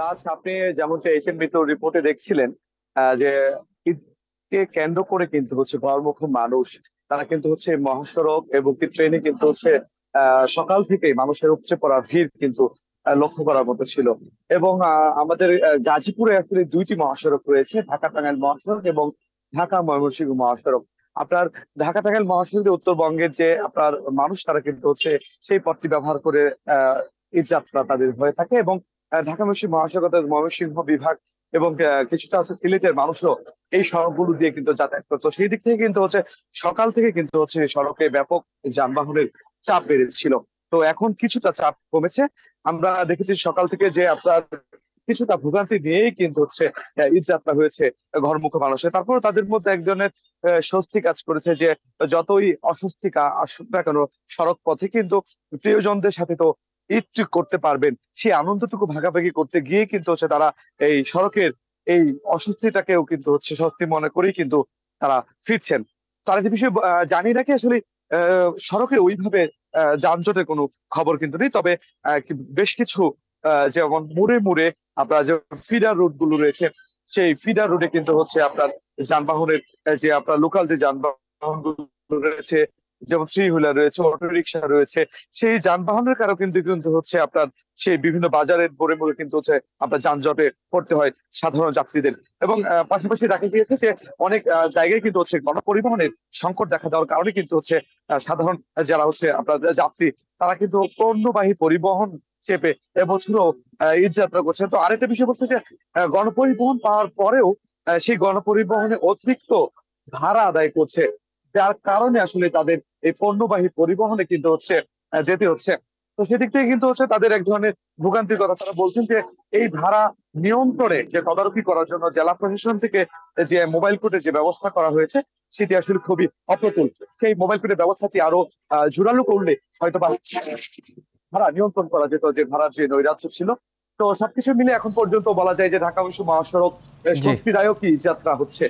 রাজ আপনি যেমনটা এশিয়ান মিত্র রিপোর্টে দেখছিলেন যে ঈদকে কেন্দ্র করে কিন্তু হচ্ছে ঘরমুখ মানুষ তারা কিন্তু হচ্ছে মহাসড়ক এবং ট্রেনে কিন্তু হচ্ছে সকাল থেকে মানুষের উপচে পড়া ভিড় কিন্তু লক্ষ্য করার মতো ছিল এবং আমাদের গাজীপুরে আসলে দুইটি মহাসড়ক রয়েছে ঢাকা টাঙ্গাইল মহাসড়ক এবং ঢাকা ময়মনসিংহ মহাসড়ক আপনার ঢাকা টাঙ্গাইল মহাসড়কে উত্তরবঙ্গের যে আপনার মানুষ তারা কিন্তু হচ্ছে সেই পথটি ব্যবহার করে ঈদ যাত্রা তাদের হয়ে থাকে এবং ঢাকা মহানগর মহাসড়কতার ময়মনসিংহ বিভাগ এবং কিছুটা হচ্ছে সিলেটের মানুষও এই সড়কগুলো দিয়ে কিন্তু যাতায়াত করতো সেই দিক থেকে কিন্তু হচ্ছে সকাল থেকে কিন্তু হচ্ছে সড়কে ব্যাপক যানবাহনের চাপ বেড়েছিল তো এখন কিছুটা চাপ কমেছে আমরা দেখেছি সকাল থেকে যে আপনার কিছুটা ভোগান্তি নিয়েই কিন্তু হচ্ছে ঈদ যাত্রা হয়েছে ঘরমুখ মানুষের তারপর তাদের মধ্যে একজনের স্বস্তি কাজ করেছে যে যতই অস্বস্তিকা আসুক না কেন সড়ক পথে কিন্তু প্রিয়জনদের সাথে তো একটু করতে পারবেন সেই আনন্দটুকু ভাগাভাগি করতে গিয়ে কিন্তু হচ্ছে তারা এই সড়কের এই অস্বস্তিটাকেও কিন্তু হচ্ছে স্বস্তি মনে করেই কিন্তু তারা ফিরছেন তারা যে বিষয়ে জানি নাকি আসলে সড়কে ওইভাবে যানজটের কোনো খবর কিন্তু নেই তবে বেশ কিছু যেমন মুড়ে মুড়ে আপনার যে ফিডার রোড গুলো রয়েছে সেই ফিডার রোডে কিন্তু হচ্ছে আপনার যানবাহনের যে আপনার লোকাল যে যানবাহন রয়েছে যেমন থ্রি হুইলার রয়েছে অটো রিক্সা রয়েছে সেই যানবাহনের কারো কিন্তু কিন্তু হচ্ছে আপনার সেই বিভিন্ন বাজারের বড়ে মোড়ে কিন্তু হচ্ছে আপনার যানজটে পড়তে হয় সাধারণ যাত্রীদের এবং পাশাপাশি দেখা গিয়েছে যে অনেক জায়গায় কিন্তু হচ্ছে গণপরিবহনের সংকট দেখা দেওয়ার কারণে কিন্তু হচ্ছে সাধারণ যারা হচ্ছে আপনার যাত্রী তারা কিন্তু পণ্যবাহী পরিবহন চেপে এবছরও ঈদ যাত্রা করছে তো আরেকটা বিষয় বলছে যে গণপরিবহন পাওয়ার পরেও সেই গণপরিবহনে অতিরিক্ত ভাড়া আদায় করছে যার কারণে আসলে তাদের এই পণ্যবাহী পরিবহনে কিন্তু হচ্ছে যেতে হচ্ছে তো সেদিক থেকে কিন্তু হচ্ছে তাদের এক ধরনের ভোগান্তির কথা তারা বলছেন যে এই ভাড়া নিয়ন্ত্রণে যে তদারকি করার জন্য জেলা প্রশাসন থেকে যে মোবাইল কোর্টের যে ব্যবস্থা করা হয়েছে সেটি আসলে খুবই অপ্রতুল সেই মোবাইল কোর্টের ব্যবস্থাটি আরো জোরালো করলে হয়তো বা ভাড়া নিয়ন্ত্রণ করা যেত যে ভাড়ার যে নৈরাজ্য ছিল তো সবকিছু মিলে এখন পর্যন্ত বলা যায় যে ঢাকা বিশ্ব মহাসড়ক স্বস্তিদায়কই যাত্রা হচ্ছে